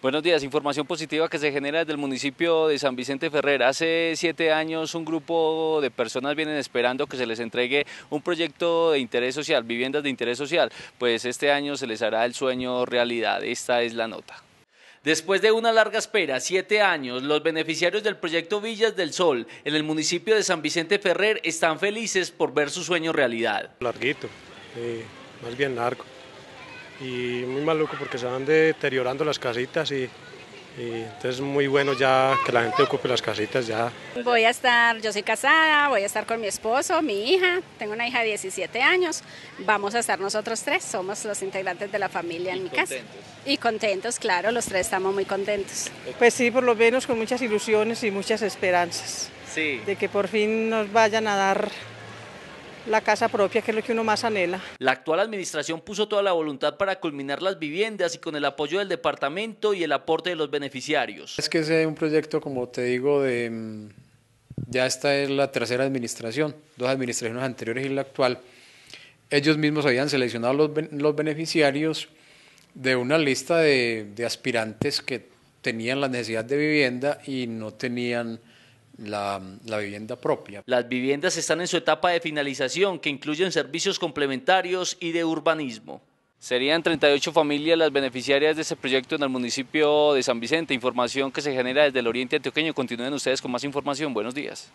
Buenos días, información positiva que se genera desde el municipio de San Vicente Ferrer. Hace siete años un grupo de personas vienen esperando que se les entregue un proyecto de interés social, viviendas de interés social. Pues este año se les hará el sueño realidad. Esta es la nota. Después de una larga espera, siete años, los beneficiarios del proyecto Villas del Sol en el municipio de San Vicente Ferrer están felices por ver su sueño realidad. Larguito, eh, más bien largo y muy maluco porque se van deteriorando las casitas y, entonces es muy bueno ya que la gente ocupe las casitas ya. Voy a estar, yo soy casada, voy a estar con mi esposo, mi hija, tengo una hija de 17 años, vamos a estar nosotros tres, somos los integrantes de la familia en mi casa. Y contentos, claro, los tres estamos muy contentos. Pues sí, por lo menos con muchas ilusiones y muchas esperanzas. De que por fin nos vayan a dar la casa propia, que es lo que uno más anhela. La actual administración puso toda la voluntad para culminar las viviendas y con el apoyo del departamento y el aporte de los beneficiarios. Es que es un proyecto, como te digo, de mm, ya esta es la tercera administración, dos administraciones anteriores y la actual. Ellos mismos habían seleccionado los, los beneficiarios de una lista de aspirantes que tenían la necesidad de vivienda y no tenían la, vivienda propia. Las viviendas están en su etapa de finalización, que incluyen servicios complementarios y de urbanismo. Serían 38 familias las beneficiarias de ese proyecto en el municipio de San Vicente. Información que se genera desde el Oriente Antioqueño. Continúen ustedes con más información. Buenos días.